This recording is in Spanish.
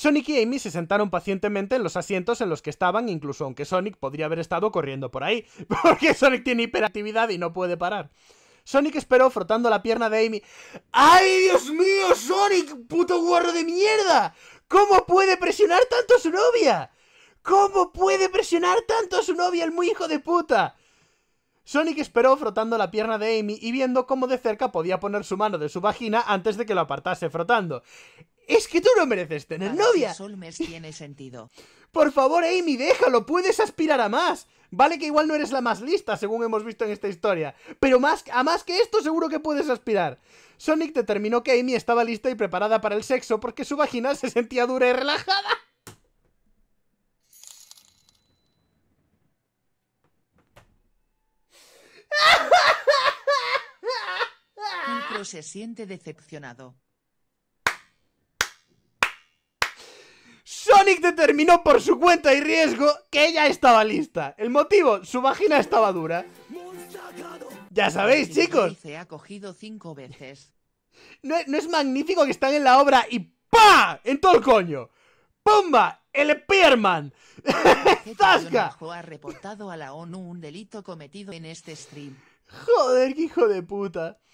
Sonic y Amy se sentaron pacientemente en los asientos en los que estaban, incluso aunque Sonic podría haber estado corriendo por ahí, porque Sonic tiene hiperactividad y no puede parar. Sonic esperó frotando la pierna de Amy. ¡Ay, Dios mío, Sonic! ¡Puto guarro de mierda! ¿Cómo puede presionar tanto a su novia? ¿Cómo puede presionar tanto a su novia el muy hijo de puta? Sonic esperó frotando la pierna de Amy y viendo cómo de cerca podía poner su mano de su vagina antes de que lo apartase frotando. Es que tú no mereces tener novia. Solmes tiene sentido. Por favor, Amy, déjalo, puedes aspirar a más. Vale que igual no eres la más lista, según hemos visto en esta historia, pero más, a más que esto seguro que puedes aspirar. Sonic determinó que Amy estaba lista y preparada para el sexo porque su vagina se sentía dura y relajada. se siente decepcionado. determinó por su cuenta y riesgo que ella estaba lista. El motivo, su vagina estaba dura. Ya sabéis, chicos. Se ha cogido veces. No, es magnífico que están en la obra y ¡pa! En todo el coño. ¡Pumba! ¡El Pierman! ¡Zasca! Joder, hijo de puta.